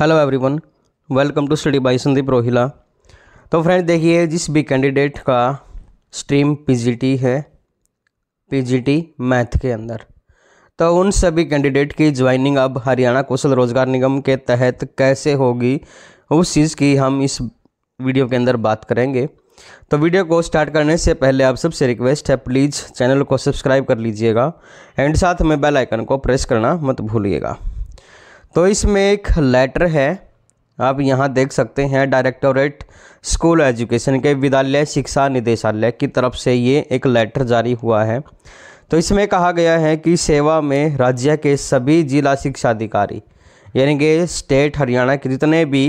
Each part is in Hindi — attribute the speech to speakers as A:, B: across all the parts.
A: hello everyone welcome to study by Sandeep Rohila तो फ्रेंड देखिए जिस भी कैंडिडेट का स्ट्रीम पीजीटी है पीजीटी मैथ के अंदर तो उन सभी कैंडिडेट की ज्वाइनिंग अब हरियाणा कौशल रोजगार निगम के तहत कैसे होगी उस चीज़ की हम इस वीडियो के अंदर बात करेंगे तो वीडियो को स्टार्ट करने से पहले आप सबसे रिक्वेस्ट है प्लीज़ चैनल को सब्सक्राइब कर लीजिएगा एंड साथ में बेल आइकन को प्रेस करना मत भूलिएगा तो इसमें एक लेटर है आप यहाँ देख सकते हैं डायरेक्टोरेट स्कूल एजुकेशन के विद्यालय शिक्षा निदेशालय की तरफ से ये एक लेटर जारी हुआ है तो इसमें कहा गया है कि सेवा में राज्य के सभी जिला शिक्षा अधिकारी यानी कि स्टेट हरियाणा के जितने भी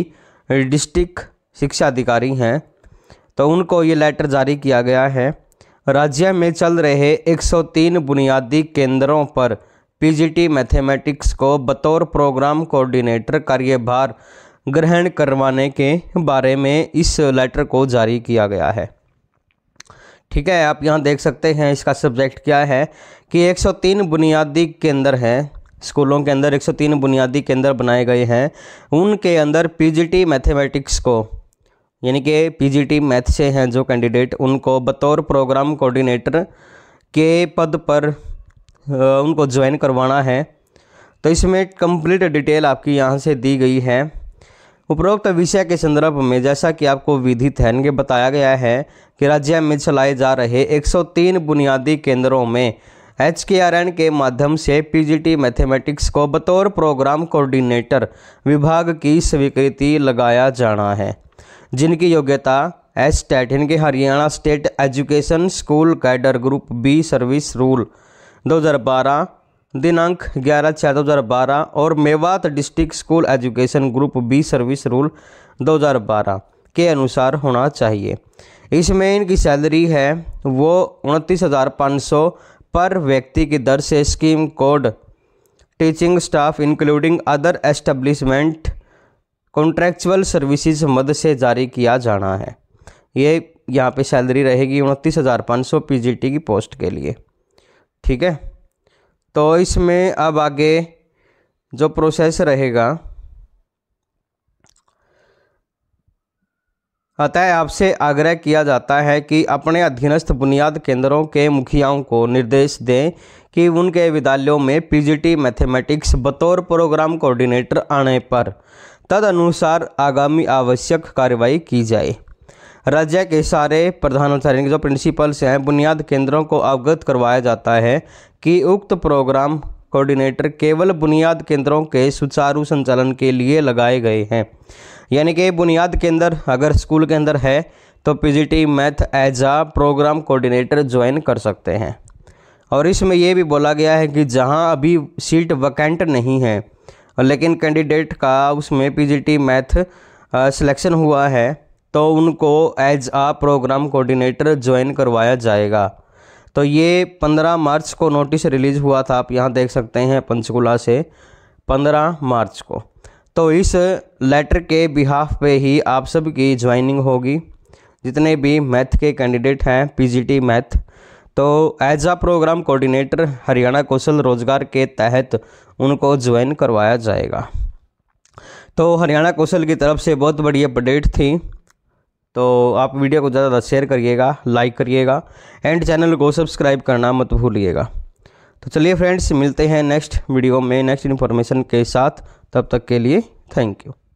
A: डिस्ट्रिक्ट शिक्षा अधिकारी हैं तो उनको ये लेटर जारी किया गया है राज्य में चल रहे 103 बुनियादी केंद्रों पर पीजीटी मैथमेटिक्स को बतौर प्रोग्राम कोऑर्डिनेटर कार्यभार ग्रहण करवाने के बारे में इस लेटर को जारी किया गया है ठीक है आप यहाँ देख सकते हैं इसका सब्जेक्ट क्या है कि 103 बुनियादी केंद्र हैं स्कूलों के अंदर 103 बुनियादी केंद्र बनाए गए हैं उनके अंदर पीजीटी मैथमेटिक्स को यानी कि पीजीटी मैथ से हैं जो कैंडिडेट उनको बतौर प्रोग्राम कोऑर्डिनेटर के पद पर उनको ज्वाइन करवाना है तो इसमें कंप्लीट डिटेल आपकी यहाँ से दी गई है उपरोक्त विषय के संदर्भ में जैसा कि आपको विधि थैन के बताया गया है कि राज्य में चलाए जा रहे 103 बुनियादी केंद्रों में एच के आर एन के माध्यम से पीजीटी मैथमेटिक्स को बतौर प्रोग्राम कोऑर्डिनेटर विभाग की स्वीकृति लगाया जाना है जिनकी योग्यता एस टैटिन के Haryana state education school cadre group B service rule 2012 दिनांक ग्यारह छः दो हज़ार बारह और Mewat district school education group B service rule 2012 के अनुसार होना चाहिए इसमें इनकी सैलरी है वो उनतीस हज़ार पाँच सौ पर व्यक्ति की दर से scheme code teaching staff including other establishment contractual services मद से जारी किया जाना है ये यहाँ पे सैलरी रहेगी उनतीस हज़ार पाँच सौ पी की पोस्ट के लिए ठीक है तो इसमें अब आगे जो प्रोसेस रहेगा अतः आपसे आग्रह किया जाता है कि अपने अधीनस्थ बुनियाद केंद्रों के मुखियाओं को निर्देश दें कि उनके विद्यालयों में पीजीटी मैथमेटिक्स बतौर प्रोग्राम कोऑर्डिनेटर आने पर तदनुसार आगामी आवश्यक कार्रवाई की जाए राज्य के सारे प्रधानाचार्य जो प्रिंसिपल से हैं बुनियाद केंद्रों को अवगत करवाया जाता है कि उक्त प्रोग्राम कोऑर्डिनेटर केवल बुनियाद केंद्रों के सुचारू संचालन के लिए लगाए गए हैं यानी कि बुनियाद केंद्र अगर स्कूल के अंदर है तो PGT math as a programme coordinator join कर सकते हैं और इसमें यह भी बोला गया है कि जहां अभी सीट वैकेंट नहीं है लेकिन कैंडिडेट का उसमें पीजीटी मैथ सिलेक्शन हुआ है तो उनको as a programme coordinator join करवाया जाएगा तो ये पंद्रह मार्च को नोटिस रिलीज़ हुआ था आप यहाँ देख सकते हैं पंचकुला से पंद्रह मार्च को तो इस लेटर के बिहाफ पे ही आप सब की ज्वाइनिंग होगी जितने भी मैथ के कैंडिडेट हैं पीजीटी मैथ तो as a programme coordinator Haryana Kaushal Rozgar के तहत उनको ज्वाइन करवाया जाएगा तो हरियाणा कौशल की तरफ से बहुत बड़ी अपडेट थी तो आप वीडियो को ज़्यादा शेयर करिएगा लाइक करिएगा एंड चैनल को सब्सक्राइब करना मत भूलिएगा तो चलिए फ्रेंड्स मिलते हैं नेक्स्ट वीडियो में नेक्स्ट इन्फॉर्मेशन के साथ तब तक के लिए थैंक यू